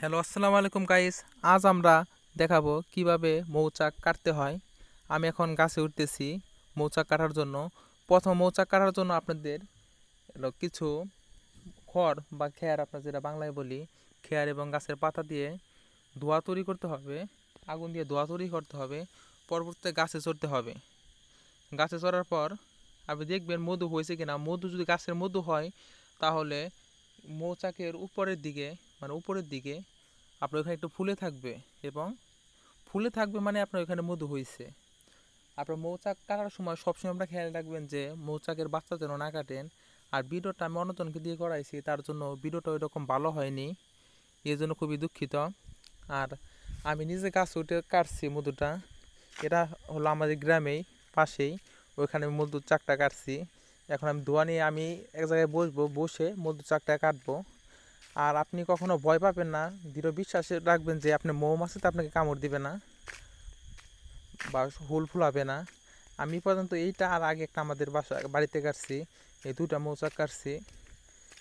hello আসসালামু আলাইকুম guys আজ আমরা দেখাবো কিভাবে মৌচাক কাটতে হয় আমি এখন গাছে উঠতেছি মৌচাক কাটার জন্য প্রথম মৌচাক কাটার জন্য আপনাদের কিছু খড় বা খেয়ার আপনার যেটা বাংলায় বলি খেয়ার এবং গাছের পাতা দিয়ে ধোয়া তৈরি করতে হবে আগুন দিয়ে ধোয়া তৈরি করতে হবে পরবর্তীতে গাছে চড়তে হবে গাছে চড়ার পর আপনি দেখবেন মধু হয়েছে কিনা মধু যদি গাছের মধু হয় তাহলে মৌচাকের উপরের দিকে মানে উপরের দিকে আপনার ওখানে একটু ফুলে থাকবে এবং ফুলে থাকবে মানে আপনার ওখানে মধু হয়েছে আপনার মৌচাক কাটার সময় সবসময় আপনার খেয়াল রাখবেন যে মৌচাকের বাচ্চা যেন না কাটেন আর বিডোটা আমি অনতনকে দিয়ে করাইছি তার জন্য ভিডিওটা ওইরকম ভালো হয়নি এর জন্য খুবই দুঃখিত আর আমি নিজে গাছ উঠে কাটছি মধুটা এটা হলো আমাদের গ্রামেই পাশেই ওইখানে মধুর চাকটা কাটছি এখন আমি ধোয়া নিয়ে আমি এক জায়গায় বসবো বসে মধুর চাকটা কাটবো আর আপনি কখনো ভয় পাবেন না দৃঢ় বিশ্বাসে রাখবেন যে আপনি মৌমাছিতে আপনাকে কামড় দিবে না বা হুল ফুলাবে না আমি পর্যন্ত এইটা আর আগে একটা আমাদের বাসা বাড়িতে কাটছি এই দুটা মৌচাক কাটছি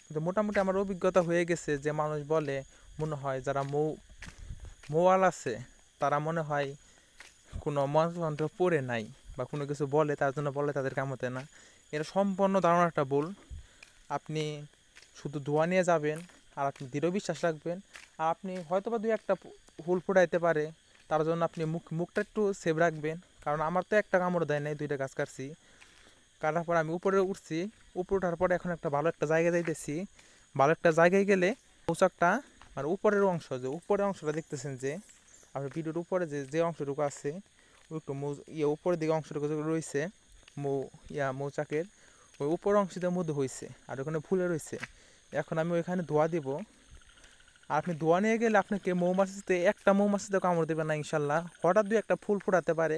কিন্তু মোটামুটি আমার অভিজ্ঞতা হয়ে গেছে যে মানুষ বলে মনে হয় যারা মৌ মৌয়াল আছে তারা মনে হয় কোনো মন্ত্র পড়ে নাই বা কোনো কিছু বলে তার জন্য বলে তাদের কামতে না এটা সম্পূর্ণ ধারণা একটা ভুল আপনি শুধু দোয়া নিয়ে যাবেন আর আপনি দৃঢ় বিশ্বাস রাখবেন আর আপনি হয়তো বা দুই একটা হুল ফুটাইতে পারে তার জন্য আপনি মুখ মুখটা একটু সেভ রাখবেন কারণ আমার তো একটা কামড় দেয় নাই দুইটা গাছ কাটছি কাটার পর আমি উপরে উঠছি উপরে ওঠার পরে এখন একটা ভালো একটা জায়গায় যাইতেছি ভালো একটা জায়গায় গেলে পোশাকটা মানে উপরের অংশ যে উপরের অংশটা দেখতেছেন যে আপনার ভিডিওর উপরে যে যে অংশটুকু আছে ওই একটু মৌ ইয়ে উপরের দিকে অংশটুকু রয়েছে মৌ ইয়া মৌচাকের ওই উপর অংশটা মধু হয়েছে আর ওখানে ফুলে রয়েছে এখন আমি ওইখানে ধোয়া দেবো আর আপনি ধোয়া নিয়ে গেলে আপনাকে মৌমাছিতে একটা মৌমাছিতে কামড় দেবে না ইনশাল্লাহ হঠাৎ দুই একটা ফুল ফোটাতে পারে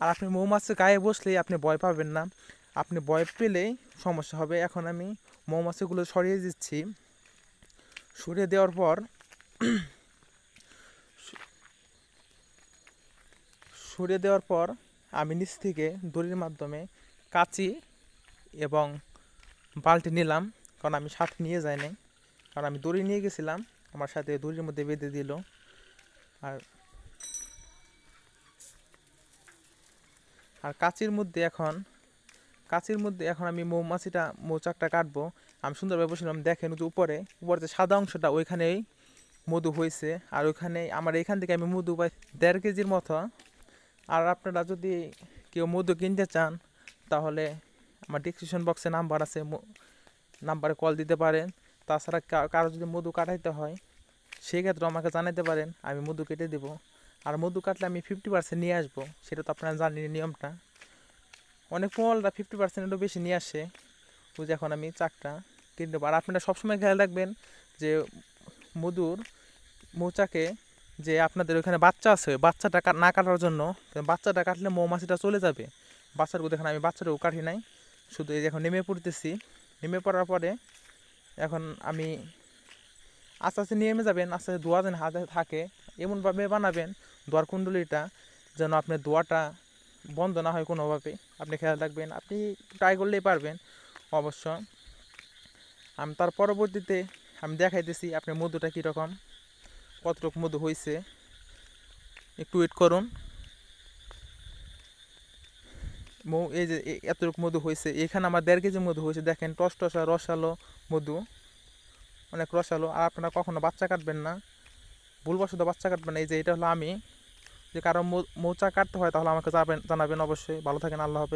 আর আপনি মৌমাছি গায়ে বসলেই আপনি ভয় পাবেন না আপনি ভয় পেলেই সমস্যা হবে এখন আমি মৌমাছিগুলো সরিয়ে দিচ্ছি সরিয়ে দেওয়ার পর সরিয়ে দেওয়ার পর আমি নিচ থেকে দড়ির মাধ্যমে কাচি এবং বালতি নিলাম কারণ আমি সাথে নিয়ে যাই নাই কারণ আমি দড়ি নিয়ে গেছিলাম আমার সাথে দড়ির মধ্যে বেঁধে দিল আর আর কাচির মধ্যে এখন কাচির মধ্যে এখন আমি মৌমাছিটা মৌচাকটা কাটবো আমি সুন্দরভাবে বসেছিলাম দেখেন যে উপরে উপরে যে সাদা অংশটা ওইখানেই মধু হয়েছে আর ওইখানে আমার এখান থেকে আমি মধু পাই দেড় কেজির মতো আর আপনারা যদি কেউ মধু কিনতে চান তাহলে আমার ডিসক্রিপশন বক্সে নাম্বার আছে নাম্বারে কল দিতে পারেন তাছাড়া কারো যদি মধু কাটাইতে হয় সেক্ষেত্রে আমাকে জানাতে পারেন আমি মধু কেটে দেব আর মধু কাটলে আমি ফিফটি পার্সেন্ট নিয়ে আসবো সেটা তো আপনারা জানেন নিয়মটা অনেক ফলটা ফিফটি পার্সেন্টেরও বেশি নিয়ে আসে বুঝে এখন আমি চাকটা কিনে দেবো আর আপনারা সবসময় খেয়াল রাখবেন যে মধুর মৌচাকে যে আপনাদের ওখানে বাচ্চা আছে বাচ্চাটা না কাটার জন্য বাচ্চাটা কাটলে মৌমাছিটা চলে যাবে বাচ্চার দেখেন আমি বাচ্চাটাও কাটি নাই শুধু এই এখন নেমে পড়তেছি নেমে পড়ার পরে এখন আমি আস্তে আস্তে নেমে যাবেন আস্তে আস্তে দোয়া যেন হাতে থাকে এমনভাবে বানাবেন দোয়ার কুণ্ডলিটা যেন আপনার দোয়াটা বন্ধ না হয় কোনোভাবে আপনি খেয়াল রাখবেন আপনি ট্রাই করলেই পারবেন অবশ্য আমি তার পরবর্তীতে আমি দেখাইতেছি আপনার মধুটা কীরকম কতটুকু মধু হয়েছে একটু ওয়েট করুন মৌ এই যে এতটুকু মধু হয়েছে এখানে আমার দেড় কেজি মধু হয়েছে দেখেন টস রস রসালো মধু অনেক রসালো আর আপনারা কখনো বাচ্চা কাটবেন না ভুলবশত বাচ্চা কাটবেন না এই যে এটা হলো আমি যে কারো মৌচা কাটতে হয় তাহলে আমাকে জানাবেন অবশ্যই ভালো থাকেন আল্লাহ হবে